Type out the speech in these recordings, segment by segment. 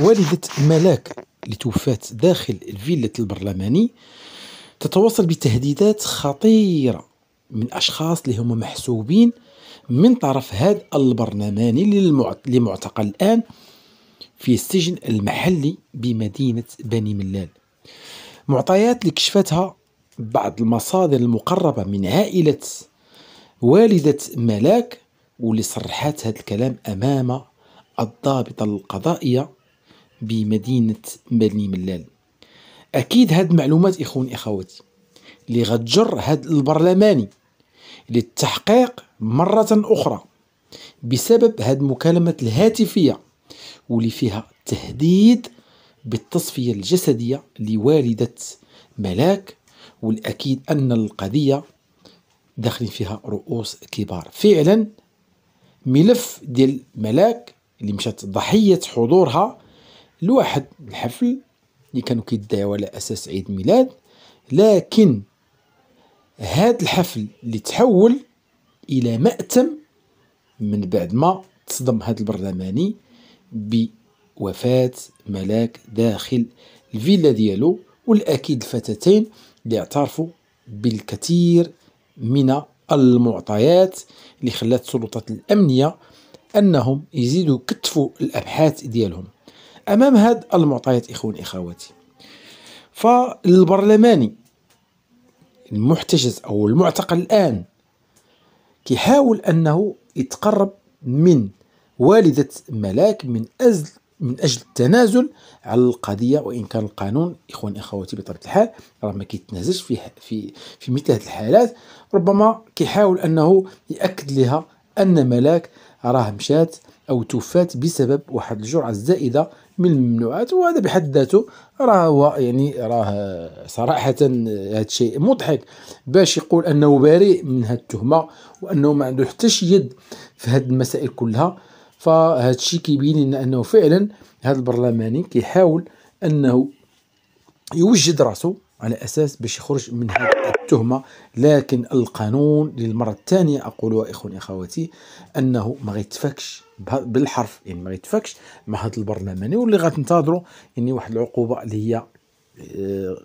والدة ملاك لتوفات داخل الفيلا البرلماني تتواصل بتهديدات خطيرة من أشخاص اللي هما محسوبين من طرف هذا البرلماني اللي معتقل الآن في السجن المحلي بمدينة بني ملال معطيات اللي كشفتها بعض المصادر المقربة من عائلة والدة ملاك واللي صرحات هذا الكلام أمام الضابطة القضائية بمدينة بني ملال أكيد هاد المعلومات إخوان إخواتي اللي غتجر هاد البرلماني للتحقيق مرة أخرى بسبب هاد المكالمة الهاتفية واللي فيها تهديد بالتصفية الجسدية لوالدة ملاك والأكيد أن القضية داخلين فيها رؤوس كبار فعلا ملف ديال ملاك اللي مشات ضحية حضورها لواحد الحفل اللي كانوا كيدعيو على اساس عيد ميلاد لكن هذا الحفل اللي تحول الى مأتم من بعد ما تصدم هذا البرلماني بوفاة ملاك داخل الفيلا ديالو والاكيد الفتاتين اللي اعترفوا بالكثير من المعطيات اللي خلات السلطات الامنيه انهم يزيدوا كتفوا الابحاث ديالهم امام هاد المعطيات اخواني اخواتي فالبرلماني المحتجز او المعتقل الان كيحاول انه يتقرب من والدة ملاك من أجل من أجل التنازل على القضية وإن كان القانون إخوان إخواتي بطبيعة الحال راه ما كيتنازلش في في في مثل هذه الحالات ربما كيحاول أنه يأكد لها أن ملاك راه مشات أو توفات بسبب واحد الجرعة الزائدة من الممنوعات وهذا بحد ذاته راه هو يعني راه صراحة هذا الشيء مضحك باش يقول أنه بريء من هذه التهمة وأنه ما عنده حتى شي يد في هذه المسائل كلها فهذا الشيء كيبين لنا أنه فعلا هذا البرلماني كيحاول أنه يوجد راسو على أساس باش يخرج من هذه التهمة لكن القانون للمرة الثانية أقولها إخواني أخواتي أنه ما غيتفكش بالحرف يعني ما غيتفكش مع هذا البرلماني واللي غتنتظروا يعني واحد العقوبة اللي هي آه،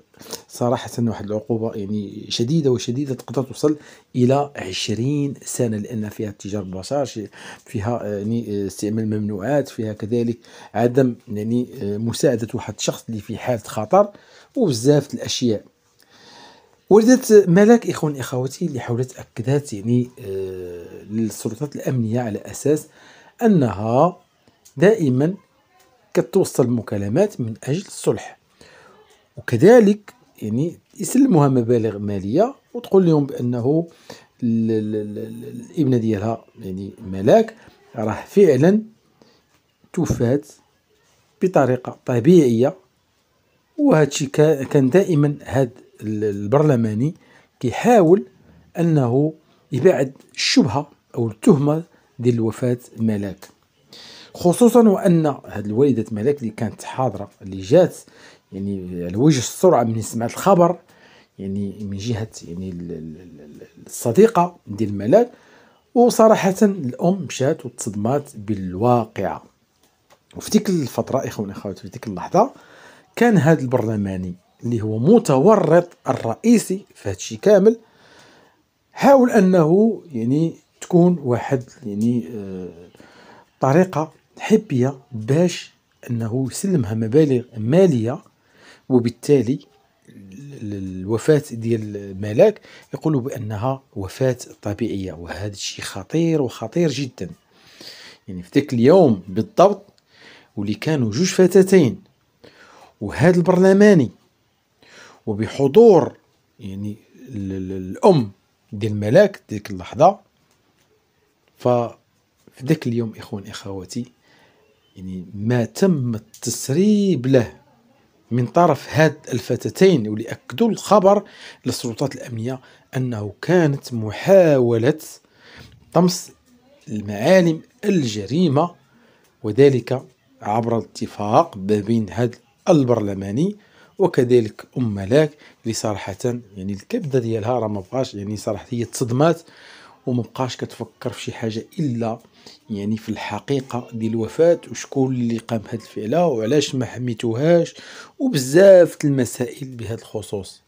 صراحة واحد العقوبة يعني شديدة وشديدة تقدر توصل إلى 20 سنة لأن فيها تجار البشر فيها آه، يعني آه، استعمال ممنوعات فيها كذلك عدم يعني مساعدة واحد الشخص اللي في حالة خطر وبزاف الأشياء وردت ملاك إخوان إخواتي اللي حاولت أكدت يعني للسلطات الأمنية على أساس أنها دائما كتوصل مكالمات من أجل الصلح وكذلك يعني يسلموها مبالغ ماليه وتقول لهم بانه الابنه ديالها يعني ملاك راه فعلا توفات بطريقه طبيعيه وهادشي كان دائما هاد البرلماني كيحاول انه يبعد الشبهه او التهمه ديال وفاه ملاك خصوصا وان هاد الوالده ملاك اللي كانت حاضره اللي جات يعني على وجه السرعه من سمعت الخبر يعني من جهه يعني الصديقه ديال الملاك وصراحه الام مشات وتصدمات بالواقعه وفي تلك الفتره اخواني اخواتي في تلك اللحظه كان هذا البرلماني اللي هو متورط الرئيسي في الشيء كامل حاول انه يعني تكون واحد يعني آه، طريقه حبيه باش انه يسلمها مبالغ ماليه وبالتالي الوفاة ديال الملاك يقولوا بأنها وفاة طبيعية وهذا الشيء خطير وخطير جدا يعني في ذاك اليوم بالضبط واللي كانوا جوج فتاتين وهذا البرلماني وبحضور يعني الأم ديال الملاك ديك اللحظة ففي ذاك اليوم إخوان إخواتي يعني ما تم التسريب له من طرف هاد الفتاتين ولأكدوا الخبر للسلطات الأمنية أنه كانت محاولة طمس المعالم الجريمة وذلك عبر الاتفاق ما بين هاد البرلماني وكذلك ام ملاك اللي صراحه يعني الكبده ديالها راه ما بقاش يعني صراحه هي تصدمات ومبقاش كتفكر في شي حاجه الا يعني في الحقيقه ديال الوفاه وشكون اللي قام بهاد الفعله وعلاش ما حميتوهاش وبزاف المسائل بهذا الخصوص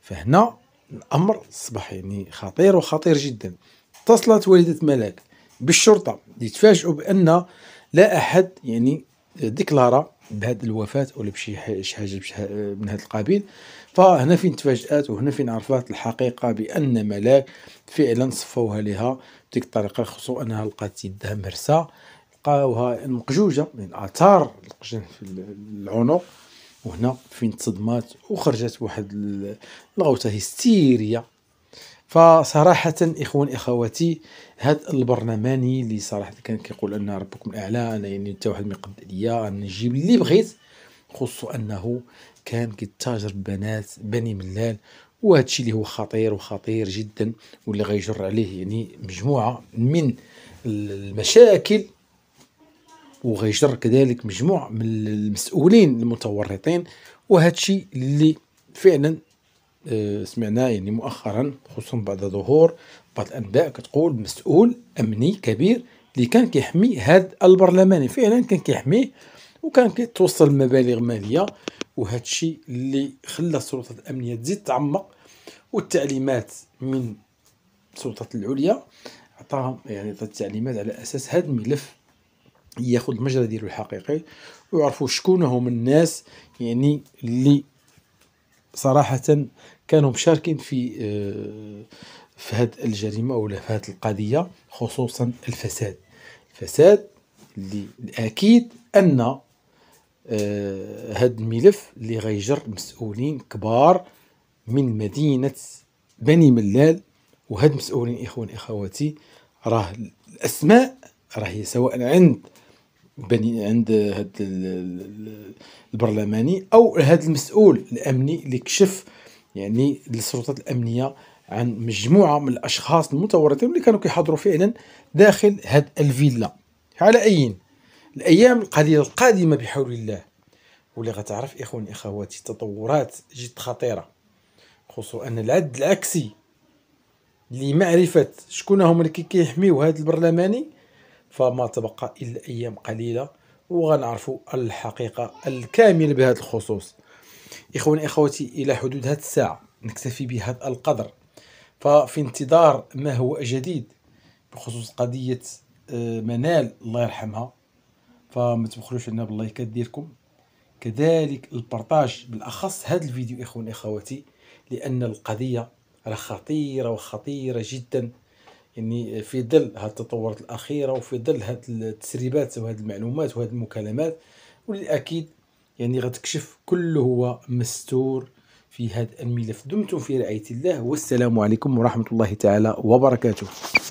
فهنا الامر اصبح يعني خطير وخطير جدا اتصلت والده ملاك بالشرطه يتفاجئوا بان لا احد يعني ديكلارا بهاد الوفاه ولا بشي حاجه من هذا القبيل فهنا فين تفاجات وهنا فين عرفات الحقيقه بان ملاك فعلا صفوها لها بديك الطريقه خصو انها لقات يدها مرسى لقاوها مقجوجه من اثار القجن في العنق وهنا فين تصدمات وخرجت واحد الغوطه هيستيرية فصراحة إخوان إخواتي هذا البرنامج اللي صراحة كان كيقول أن ربكم الأعلى أنا يعني حتى واحد ما قد عليا أنا نجيب اللي بغيت خصو أنه كان كيتاجر ببنات بني ملال وهذا الشيء اللي هو خطير وخطير جدا واللي غيجر عليه يعني مجموعة من المشاكل وغيجر كذلك مجموعة من المسؤولين المتورطين وهذا الشيء اللي فعلا آه، سمعناه يعني مؤخرا خصوصا بعد ظهور بعض الانباء كتقول مسؤول امني كبير اللي كان كيحمي هذا البرلماني فعلا كان كيحميه وكان كيتوصل مبالغ ماليه وهذا الشيء اللي خلى السلطات الامنيه تزيد تعمق والتعليمات من السلطات العليا عطاهم يعني عطا التعليمات على اساس هذا الملف ياخذ المجرى ديالو الحقيقي ويعرفوا شكون هم الناس يعني اللي صراحة كانوا مشاركين في آه، في هذه الجريمة أو في هذه القضية خصوصا الفساد الفساد اللي الأكيد أن هذا آه، الملف اللي غيجر مسؤولين كبار من مدينة بني ملال وهاد مسؤولين إخوان إخواتي راه الأسماء راهي سواء عند بني عند هذا البرلماني او هذا المسؤول الامني اللي كشف يعني للسلطات الامنيه عن مجموعه من الاشخاص المتورطين اللي كانوا كيحضروا فعلا داخل هاد الفيلا على اين الايام القليله القادمه بحول الله واللي غتعرف اخواني اخواتي تطورات جد خطيره خصوصا ان العد العكسي لمعرفه شكون هما اللي كيحميو هذا البرلماني فما تبقى إلا أيام قليلة وغنعرفوا الحقيقة الكاملة بهذا الخصوص إخواني إخواتي إلى حدود هذه الساعة نكتفي بهذا القدر ففي انتظار ما هو جديد بخصوص قضية آه، منال الله يرحمها فما تبخلوش علينا باللايكات ديالكم كذلك البارطاج بالاخص هذا الفيديو اخواني اخواتي لان القضيه راه خطيره وخطيره جدا يعني في ظل هذه التطورات الاخيره وفي ظل هذه التسريبات وهذه المعلومات وهذه المكالمات وللاكيد يعني غتكشف كل هو مستور في هذا الملف دمتم في رعايه الله والسلام عليكم ورحمه الله تعالى وبركاته